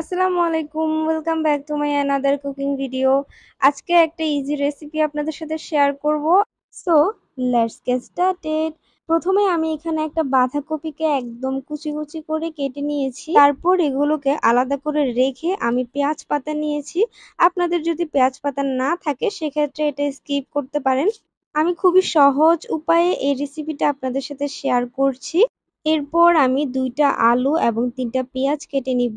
আসসালামু আলাইকুম welcome back to my another cooking video আজকে একটা ইজি রেসিপি আপনাদের সাথে শেয়ার করব সো লেটস গেট স্টার্টেড প্রথমে আমি এখানে একটা বাঁধাকপিকে একদম কুচি কুচি করে কেটে নিয়েছি তারপর এগুলোকে আলাদা করে রেখে আমি পেঁয়াজ পাতা নিয়েছি আপনাদের যদি পেঁয়াজ পাতা না থাকে সেক্ষেত্রে এটা স্কিপ করতে পারেন আমি খুবই সহজ উপায়ে এই রেসিপিটা আপনাদের সাথে শেয়ার করছি এরপর আমি দুইটা আলু এবং তিনটা পেঁয়াজ কেটে নিব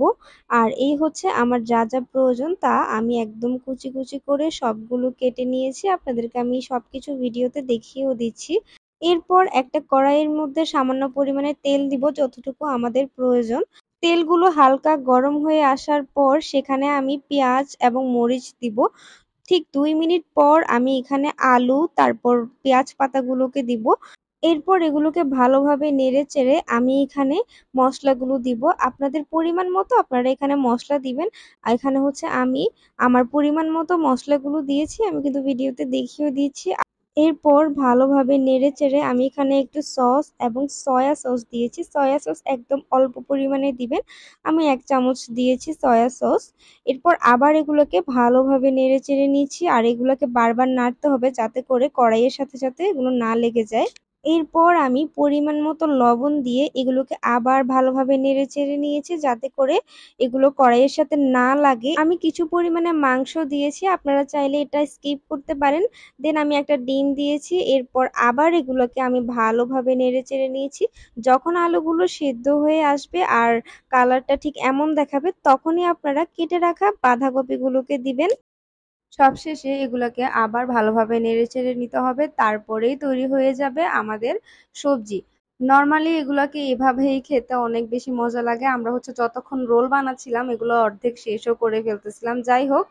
আর এই হচ্ছে আমার যা যা প্রয়োজন তা আমি একদম কুচি কুচি করে সবগুলো কেটে নিয়েছি আপনাদেরকে আমি সব কিছু ভিডিওতে দেখিয়েও দিচ্ছি এরপর একটা কড়াইয়ের মধ্যে সামান্য পরিমাণে তেল দিব যতটুকু আমাদের প্রয়োজন তেলগুলো হালকা গরম হয়ে আসার পর সেখানে আমি পেঁয়াজ এবং মরিচ দিব ঠিক দুই মিনিট পর আমি এখানে আলু তারপর পেঁয়াজ পাতাগুলোকে দিব এরপর এগুলোকে ভালোভাবে নেড়ে চেড়ে আমি এখানে মশলাগুলো দিব আপনাদের পরিমাণ মতো আপনারা এখানে মশলা দিবেন আর এখানে হচ্ছে আমি আমার পরিমাণ মতো মশলাগুলো দিয়েছি আমি কিন্তু ভিডিওতে দেখিয়ে দিয়েছি এরপর ভালোভাবে নেড়ে চেড়ে আমি এখানে একটু সস এবং সয়া সস দিয়েছি সয়া সস একদম অল্প পরিমাণে দিবেন আমি এক চামচ দিয়েছি সয়া সস এরপর আবার এগুলোকে ভালোভাবে নেড়ে চেড়ে নিচ্ছি আর এগুলোকে বারবার নাড়তে হবে যাতে করে কড়াইয়ের সাথে সাথে এগুলো না লেগে যায় এরপর আমি পরিমাণ মতো লবণ দিয়ে এগুলোকে আবার ভালোভাবে নেড়ে চেড়ে নিয়েছি যাতে করে এগুলো কড়াইয়ের সাথে না লাগে আমি কিছু পরিমাণে মাংস দিয়েছি আপনারা চাইলে এটা স্কিপ করতে পারেন দেন আমি একটা ডিম দিয়েছি এরপর আবার এগুলোকে আমি ভালোভাবে নেড়ে চেড়ে নিয়েছি যখন আলুগুলো সেদ্ধ হয়ে আসবে আর কালারটা ঠিক এমন দেখাবে তখনই আপনারা কেটে রাখা বাঁধাকপিগুলোকে দিবেন সবশেষে এগুলোকে আবার ভালোভাবে নেড়ে চেড়ে নিতে হবে তারপরেই তৈরি হয়ে যাবে আমাদের সবজি নর্মালি এগুলোকে এভাবেই খেতে অনেক বেশি মজা লাগে আমরা হচ্ছে যতক্ষণ রোল বানাচ্ছিলাম এগুলো অর্ধেক শেষও করে ফেলতেছিলাম যাই হোক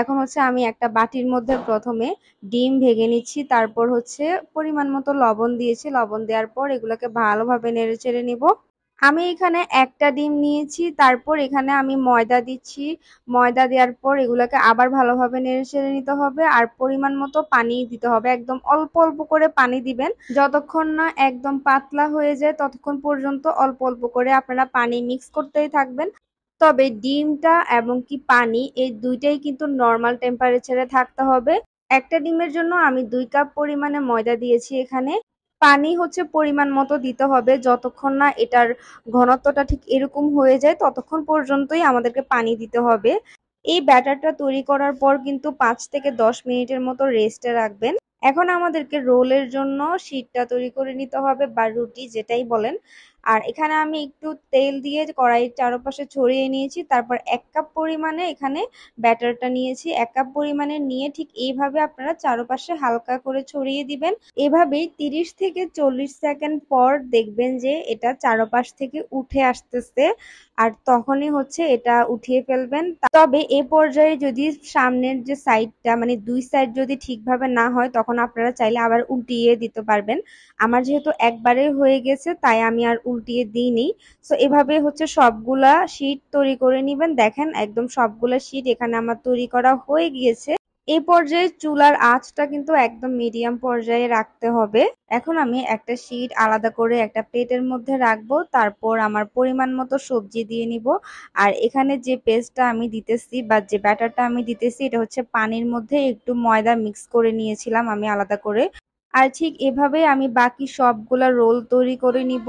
এখন হচ্ছে আমি একটা বাটির মধ্যে প্রথমে ডিম ভেঙে নিচ্ছি তারপর হচ্ছে পরিমাণ মতো লবণ দিয়েছি লবণ দেওয়ার পর এগুলোকে ভালোভাবে নেড়ে চেড়ে নিব আমি এখানে একটা ডিম নিয়েছি তারপর এখানে আমি ময়দা দিচ্ছি ময়দা দেওয়ার পর এগুলোকে আবার ভালোভাবে নেড়ে সেড়ে নিতে হবে আর পরিমাণ মতো পানি দিতে হবে একদম অল্প অল্প করে পানি দিবেন যতক্ষণ না একদম পাতলা হয়ে যায় ততক্ষণ পর্যন্ত অল্প অল্প করে আপনারা পানি মিক্স করতেই থাকবেন তবে ডিমটা এবং কি পানি এই দুইটাই কিন্তু নর্মাল টেম্পারেচারে থাকতে হবে একটা ডিমের জন্য আমি দুই কাপ পরিমাণে ময়দা দিয়েছি এখানে পানি হচ্ছে পরিমাণ মতো দিতে হবে যতক্ষণ না এটার ঘনত্বটা ঠিক এরকম হয়ে যায় ততক্ষণ পর্যন্তই আমাদেরকে পানি দিতে হবে এই ব্যাটারটা তৈরি করার পর কিন্তু পাঁচ থেকে দশ মিনিটের মতো রেস্টে রাখবেন এখন আমাদেরকে রোলের জন্য শীতটা তৈরি করে নিতে হবে বা রুটি যেটাই বলেন আর এখানে আমি একটু তেল দিয়ে কড়াইয়ের চারপাশে ছড়িয়ে নিয়েছি তারপর এক কাপ পরিমাণে এখানে ব্যাটারটা নিয়েছি এক কাপ পরিমাণে নিয়ে ঠিক এইভাবে আপনারা চারপাশে হালকা করে ছড়িয়ে দিবেন এভাবেই তিরিশ থেকে চল্লিশ সেকেন্ড পর দেখবেন যে এটা চারপাশ থেকে উঠে আসতেছে আর তখনই হচ্ছে এটা উঠিয়ে ফেলবেন তবে এ পর্যায়ে যদি সামনের যে সাইডটা মানে দুই সাইড যদি ঠিকভাবে না হয় তখন আপনারা চাইলে আবার উল্টিয়ে দিতে পারবেন আমার যেহেতু একবারে হয়ে গেছে তাই আমি আর উল্টিয়ে দিইনি সো এভাবে হচ্ছে সবগুলা শীট তৈরি করে নেবেন দেখেন একদম সবগুলা শীট এখানে আমার তৈরি করা হয়ে গিয়েছে এই পর্যায়ে চুলার আঁচটা কিন্তু একদম মিডিয়াম পর্যায়ে রাখতে হবে এখন আমি একটা শীট আলাদা করে একটা প্লেটের মধ্যে রাখবো তারপর আমার পরিমাণ মতো সবজি দিয়ে নিব আর এখানে যে পেস্টটা আমি দিতেছি বা যে ব্যাটারটা আমি দিতেছি এটা হচ্ছে পানির মধ্যে একটু ময়দা মিক্স করে নিয়েছিলাম আমি আলাদা করে আর ঠিক এভাবে আমি বাকি সবগুলা রোল তৈরি করে নিব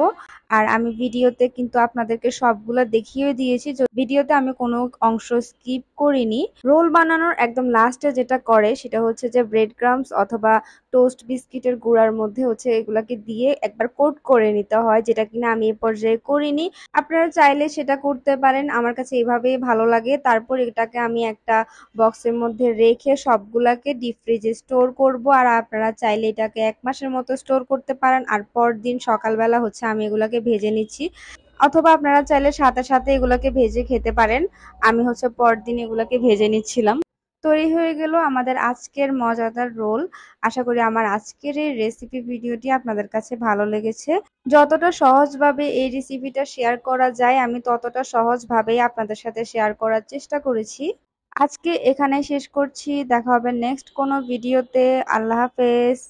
আর আমি ভিডিওতে কিন্তু আপনাদেরকে সবগুলো দেখিয়ে দিয়েছি ভিডিওতে আমি কোনো অংশ স্কিপ করিনি রোল বানানোর একদম লাস্টে যেটা করে সেটা হচ্ছে যে ব্রেড ক্রামস অথবা টোস্ট বিস্কিটের গুঁড়ার মধ্যে হচ্ছে এগুলাকে দিয়ে একবার কোট করে নিতে হয় যেটা কিনা আমি এ পর্যায়ে করিনি আপনারা চাইলে সেটা করতে পারেন আমার কাছে এভাবেই ভালো লাগে তারপর এটাকে আমি একটা বক্সের মধ্যে রেখে সবগুলাকে ডিপ ফ্রিজে স্টোর করব আর আপনারা চাইলে এটাকে এক মাসের মতো স্টোর করতে পারেন আর পরদিন সকালবেলা হচ্ছে আমি এগুলাকে এগুলোকে ভেজে নিচ্ছি অথবা আপনারা চাইলে সাথে সাথে এগুলোকে ভেজে খেতে পারেন আমি হচ্ছে পরদিন এগুলোকে ভেজে নিচ্ছিলাম তৈরি হয়ে গেল আমাদের আজকের মজাদার রোল আশা করি আমার আজকের এই রেসিপি ভিডিওটি আপনাদের কাছে ভালো লেগেছে যতটা সহজভাবে এই রেসিপিটা শেয়ার করা যায় আমি ততটা সহজভাবেই আপনাদের সাথে শেয়ার করার চেষ্টা করেছি আজকে এখানে শেষ করছি দেখা হবে নেক্সট কোনো ভিডিওতে আল্লাহ হাফেজ